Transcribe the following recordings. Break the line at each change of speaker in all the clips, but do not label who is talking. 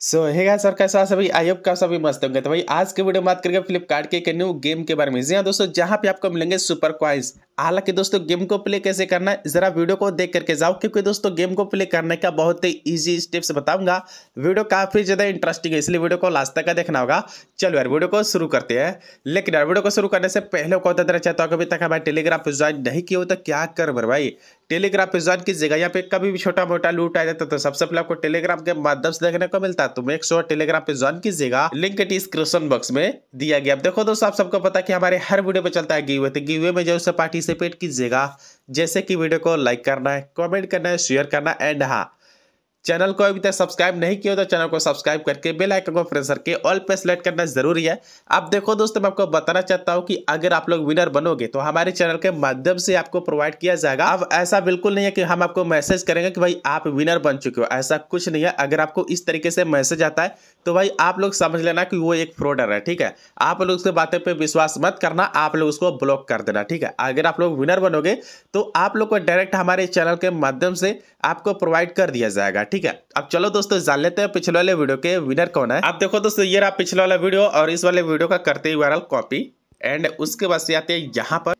सो so, है sir कैसा सभी आई होप का सभी मस्त होंगे तो भाई आज के वीडियो में बात करेंगे फ्लिपकार्ट के एक न्यू गेम के बारे में जी हाँ दोस्तों जहाँ पे आपको मिलेंगे सुपर क्वाइंस हालांकि दोस्तों गेम को प्ले कैसे करना है जरा वीडियो को देख करके जाओ क्योंकि दोस्तों गेम को प्ले करने का बहुत ही ईजी स्टेप्स बताऊंगा वीडियो काफी ज्यादा इंटरेस्टिंग है इसलिए वीडियो को लास्ट तक का देखना होगा चलो यार वीडियो को शुरू करते हैं लेकिन यार वीडियो को शुरू करने से पहले को देना चाहता हूँ अभी तक हमारे टेलीग्राम पर ज्वाइन नहीं किया हो तो क्या कर भाई टेलीग्राम पर ज्वाइन की जगह यहाँ पे कभी भी छोटा मोटा लूट आ जाता तो सबसे पहले आपको टेलीग्राम के माध्यम से देखने को मिलता तो मेक श्योर टेलीग्राम पे ज्वाइन कीजिएगा लिंक डिस्क्रिप्शन बॉक्स में दिया गया अब देखो दोस्तों आप सबको पता कि हमारे हर वीडियो में चलता है तो गिवे में जरूर से पार्टिसिपेट कीजिएगा जैसे कि वीडियो को लाइक करना है कॉमेंट करना है शेयर करना एंड हाँ चैनल को अभी तक सब्सक्राइब नहीं किया तो चैनल को सब्सक्राइब करके बेल आइकन को प्रेस करके ऑल पे सेलेक्ट करना जरूरी है आप देखो दोस्तों मैं आपको बताना चाहता हूँ कि अगर आप लोग विनर बनोगे तो हमारे चैनल के माध्यम से आपको प्रोवाइड किया जाएगा अब ऐसा बिल्कुल नहीं है कि हम आपको मैसेज करेंगे कि भाई आप विनर बन चुके हो ऐसा कुछ नहीं है अगर आपको इस तरीके से मैसेज आता है तो भाई आप लोग समझ लेना कि वो एक फ्रॉडर है ठीक है आप लोग उसके बातें पर विश्वास मत करना आप लोग उसको ब्लॉक कर देना ठीक है अगर आप लोग विनर बनोगे तो आप लोग को डायरेक्ट हमारे चैनल के माध्यम से आपको प्रोवाइड कर दिया जाएगा ठीक ठीक है अब चलो दोस्तों जान लेते हैं पिछले वाले वीडियो के विनर कौन है आप देखो दोस्तों ये रहा पिछले वाला वीडियो और इस वाले वीडियो का करते ही वायरल कॉपी एंड उसके बाद से आते हैं यहाँ पर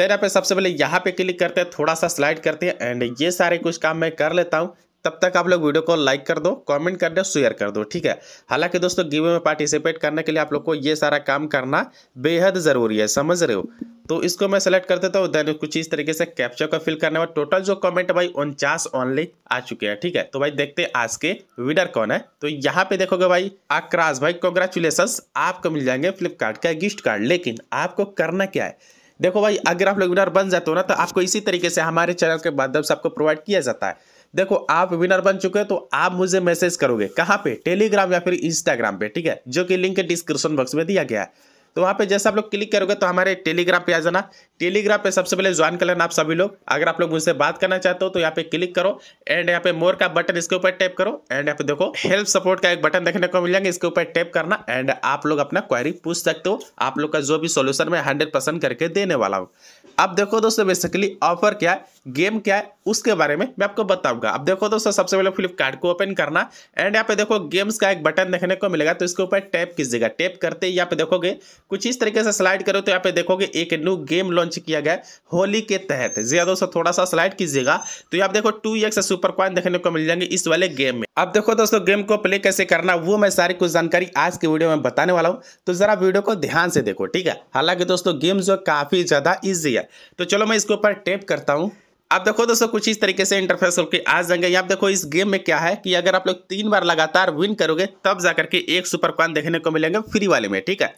देन आप सबसे पहले यहाँ पे क्लिक करते हैं थोड़ा सा स्लाइड करते हैं एंड ये सारे कुछ काम मैं कर लेता हूँ तब तक आप लोग वीडियो को लाइक कर दो कमेंट कर दो शेयर कर दो ठीक है हालांकि दोस्तों गिवे में पार्टिसिपेट करने के लिए आप लोग को ये सारा काम करना बेहद ज़रूरी है समझ रहे हो तो इसको मैं सेलेक्ट कर देता हूँ देन कुछ इस तरीके से कैप्चर का फिल करने वाला टोटल जो कमेंट भाई उनचास ऑनली आ चुके हैं ठीक है तो भाई देखते हैं आज के विनर कौन है तो यहाँ पे देखोगे भाई आक्राश भाई कॉन्ग्रेचुलेसन आपको मिल जाएंगे फ्लिपकार्ट का गिफ्ट कार्ड लेकिन आपको करना क्या है देखो भाई अगर आप लोग विनर बन जाते हो ना तो आपको इसी तरीके से हमारे चैनल के माध्यम से आपको प्रोवाइड किया जाता है देखो आप विनर बन चुके हैं तो आप मुझे मैसेज करोगे कहाँ पे टेलीग्राम या फिर इंस्टाग्राम पे ठीक है जो कि लिंक डिस्क्रिप्शन बॉक्स में दिया गया है तो वहाँ पे जैसे आप लोग क्लिक करोगे तो हमारे टेलीग्राम पे आ जाना टेलीग्राम पे सबसे पहले ज्वाइन कर लेना आप सभी लोग अगर आप लोग मुझसे बात करना चाहते हो तो यहाँ पे क्लिक करो एंड यहाँ पे मोर का बटन इसके ऊपर टैप करो एंड यहाँ पे देखो हेल्प सपोर्ट का एक बटन देखने को मिल जाएंगे इसके ऊपर टैप करना एंड आप लोग अपना क्वारी पूछ सकते हो आप लोग का जो भी सोल्यूशन मैं हंड्रेड करके देने वाला हूँ अब देखो दोस्तों बेसिकली ऑफर क्या है गेम क्या है उसके बारे में मैं आपको बताऊंगा अब देखो दोस्तों सबसे पहले फ्लिपकार्ट को ओपन करना एंड यहाँ पे देखो गेम्स का एक बटन देखने को मिलेगा तो इसके ऊपर टैप कीजिएगा टैप करते ही यहाँ पे देखोगे कुछ इस तरीके से स्लाइड करो तो यहाँ पे देखोगे एक न्यू गेम लॉन्च किया गया होली के तहत जिया दोस्तों थोड़ा सा स्लाइड कीजिएगा तो यहाँ देखो टू एक्स सुपर कॉइन देखने को मिल जाएंगे इस वाले गेम में अब देखो दोस्तों गेम को प्ले कैसे करना वो मैं सारी कुछ जानकारी आज के वीडियो में बताने वाला हूँ तो जरा वीडियो को ध्यान से देखो ठीक है हालांकि दोस्तों गेम जो काफी ज्यादा ईजी है तो चलो मैं इसके ऊपर टैप करता हूँ आप देखो दोस्तों कुछ इस तरीके से इंटरफेस होकर आ जाएंगे आप देखो इस गेम में क्या है कि अगर आप लोग तीन बार लगातार विन करोगे तब जाकर के एक सुपर कॉइन देखने को मिलेंगे फ्री वाले में ठीक है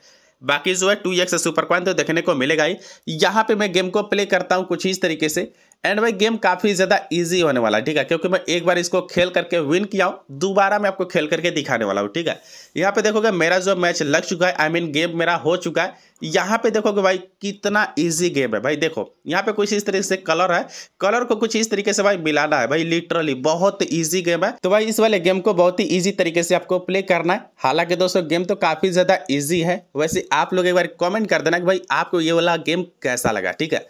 बाकी जो है टू एक्स सुपर तो देखने को मिलेगा ही यहाँ पे मैं गेम को प्ले करता हूँ कुछ इस तरीके से एंड भाई गेम काफ़ी ज़्यादा इजी होने वाला है ठीक है क्योंकि मैं एक बार इसको खेल करके विन किया हूँ दोबारा मैं आपको खेल करके दिखाने वाला हूँ ठीक है यहाँ पे देखोगे मेरा जो मैच लग चुका है आई मीन गेम मेरा हो चुका है यहाँ पे देखोगे भाई कितना इजी गेम है भाई देखो यहाँ पे कुछ इस तरीके से कलर है कलर को कुछ इस तरीके से भाई मिलाना है भाई लिटरली बहुत इजी गेम है तो भाई इस वाले गेम को बहुत ही इजी तरीके से आपको प्ले करना है हालांकि दोस्तों गेम तो काफ़ी ज़्यादा ईजी है वैसे मुझे आप लोग एक बार कमेंट कर देना कि भाई आपको ये वाला गेम कैसा लगा ठीक है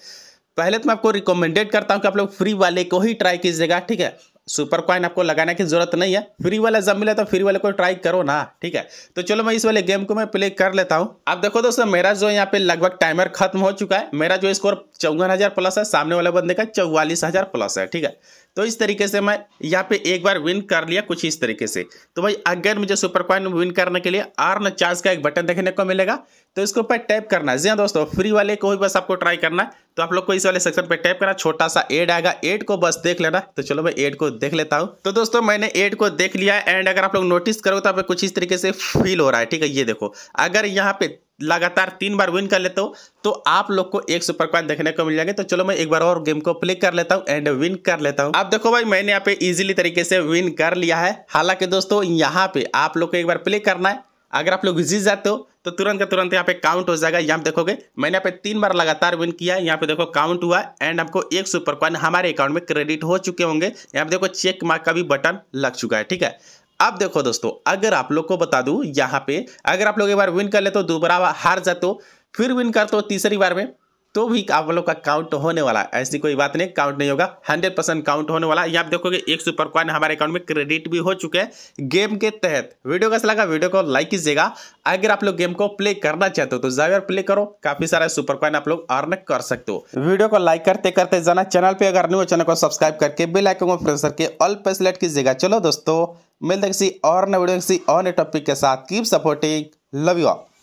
पहले तो मैं आपको रिकमेंडेड करता हूँ कि आप लोग फ्री वाले को ही ट्राई कीजिएगा ठीक है सुपर कॉइन आपको लगाने की जरूरत नहीं है फ्री वाला जब मिले तो फ्री वाले को ट्राई करो ना ठीक है तो चलो मैं इस वाले गेम को मैं प्ले कर लेता हूँ आप देखो दोस्तों मेरा जो यहाँ पे लगभग टाइमर खत्म हो चुका है मेरा जो स्कोर चौवन प्लस है सामने वाले बंदे का चौवालीस प्लस है ठीक है तो इस तरीके से मैं यहाँ पे एक बार विन कर लिया कुछ इस तरीके से तो भाई अगर मुझे सुपर कॉइन विन करने के लिए आर्न चार्ज का एक बटन देखने को मिलेगा तो इसके ऊपर टैप करना जी हाँ दोस्तों फ्री वाले को भी बस आपको ट्राई करना तो आप लोग को इस वाले सेक्शन पे टैप करना छोटा सा एड आएगा एड को बस देख लेना तो चलो मैं एड को देख लेता हूँ तो दोस्तों मैंने एड को देख लिया एंड अगर आप लोग नोटिस करो तो आप कुछ इस तरीके से फील हो रहा है ठीक है ये देखो अगर यहाँ पे लगातार तीन बार विन कर लेते हो तो आप लोग को एक सुपर क्वाइन देखने को मिल जाएंगे तो चलो मैं एक बार और गेम को प्ले कर लेता हूँ एंड विन कर लेता हूँ आप देखो भाई मैंने यहाँ पे इजीली तरीके से विन कर लिया है हालांकि दोस्तों यहाँ पे आप लोग को एक बार प्ले करना है अगर आप लोग जीत जाते हो तो तुरंत का तुरंत यहाँ पे काउंट हो जाएगा यहाँ देखोगे मैंने यहाँ पे तीन बार लगातार विन किया यहाँ पे देखो काउंट हुआ एंड आपको एक सुपर क्वाइन हमारे अकाउंट में क्रेडिट हो चुके होंगे यहाँ पे देखो चेक मार्क का भी बटन लग चुका है ठीक है अब देखो दोस्तों अगर आप लोग को बता दू यहाँ पे अगर आप लोग एक बार विन कर ले तो दोबारा हार जाते हो फिर विन करते हो तीसरी बार में तो भी आप लोग का काउंट होने वाला है ऐसी कोई बात नहीं काउंट नहीं होगा हंड्रेड परसेंट काउंट होने वाला यहाँ देखोगे एक सुपर क्वाइन हमारे अकाउंट में क्रेडिट भी हो चुके हैं गेम के तहत वीडियो कैसा लगा वीडियो को लाइक कीजिएगा अगर आप लोग गेम को प्ले करना चाहते हो तो जावियर प्ले करो काफी सारा सुपर क्वाइन आप लोग अर्न कर सकते हो वीडियो को लाइक करते करते जाना चैनल पर अगर न्यू चैनल को सब्सक्राइब करके बेल आइकन को प्रेस करके ऑल पे सिलेक्ट कीजिएगा चलो दोस्तों मिलते किसी और नए वीडियो किसी और नए टॉपिक के साथ keep supporting love you all